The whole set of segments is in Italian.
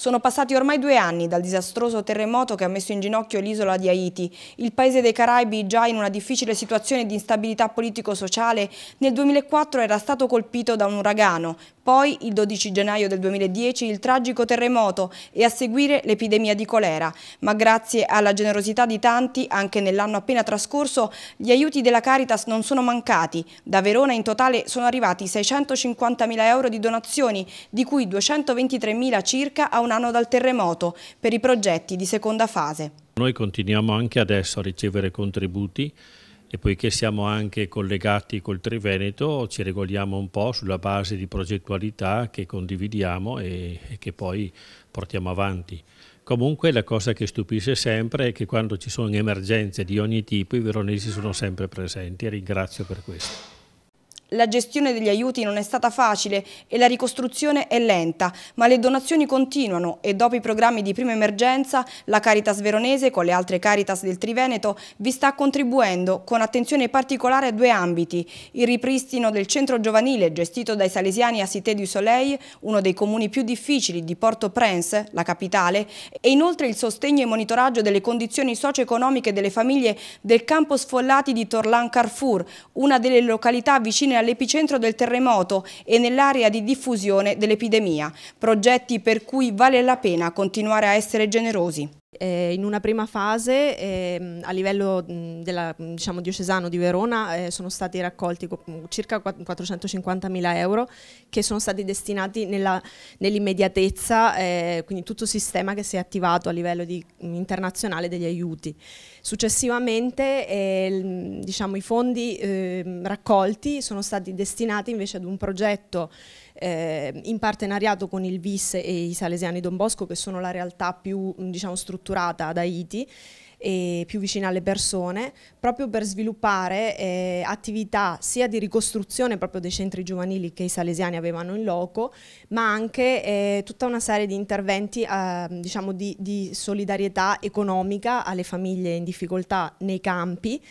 Sono passati ormai due anni dal disastroso terremoto che ha messo in ginocchio l'isola di Haiti. Il paese dei Caraibi, già in una difficile situazione di instabilità politico-sociale, nel 2004 era stato colpito da un uragano, poi il 12 gennaio del 2010 il tragico terremoto e a seguire l'epidemia di colera. Ma grazie alla generosità di tanti, anche nell'anno appena trascorso, gli aiuti della Caritas non sono mancati. Da Verona in totale sono arrivati 650.000 euro di donazioni, di cui 223.000 circa a una un anno dal terremoto per i progetti di seconda fase. Noi continuiamo anche adesso a ricevere contributi e poiché siamo anche collegati col Triveneto ci regoliamo un po' sulla base di progettualità che condividiamo e, e che poi portiamo avanti. Comunque la cosa che stupisce sempre è che quando ci sono emergenze di ogni tipo i veronesi sono sempre presenti e ringrazio per questo. La gestione degli aiuti non è stata facile e la ricostruzione è lenta, ma le donazioni continuano e dopo i programmi di prima emergenza la Caritas Veronese con le altre Caritas del Triveneto vi sta contribuendo con attenzione particolare a due ambiti, il ripristino del centro giovanile gestito dai salesiani a Cité du Soleil, uno dei comuni più difficili di Port-au-Prince, la capitale, e inoltre il sostegno e monitoraggio delle condizioni socio-economiche delle famiglie del campo sfollati di Torlan Carrefour, una delle località vicine all'epicentro del terremoto e nell'area di diffusione dell'epidemia, progetti per cui vale la pena continuare a essere generosi. Eh, in una prima fase eh, a livello mh, della, diciamo, diocesano di Verona eh, sono stati raccolti circa 450.000 euro che sono stati destinati nell'immediatezza, nell eh, quindi tutto il sistema che si è attivato a livello di, internazionale degli aiuti. Successivamente ehm, diciamo, i fondi ehm, raccolti sono stati destinati invece ad un progetto ehm, in partenariato con il VIS e i Salesiani Don Bosco che sono la realtà più diciamo, strutturata strutturata ad Haiti e più vicina alle persone, proprio per sviluppare eh, attività sia di ricostruzione proprio dei centri giovanili che i salesiani avevano in loco, ma anche eh, tutta una serie di interventi eh, diciamo di, di solidarietà economica alle famiglie in difficoltà nei campi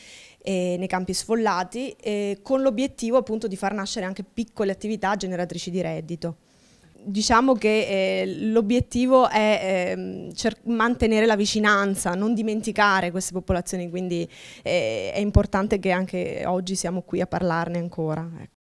eh, nei campi sfollati, eh, con l'obiettivo appunto di far nascere anche piccole attività generatrici di reddito diciamo che eh, l'obiettivo è eh, mantenere la vicinanza, non dimenticare queste popolazioni, quindi eh, è importante che anche oggi siamo qui a parlarne ancora. Ecco.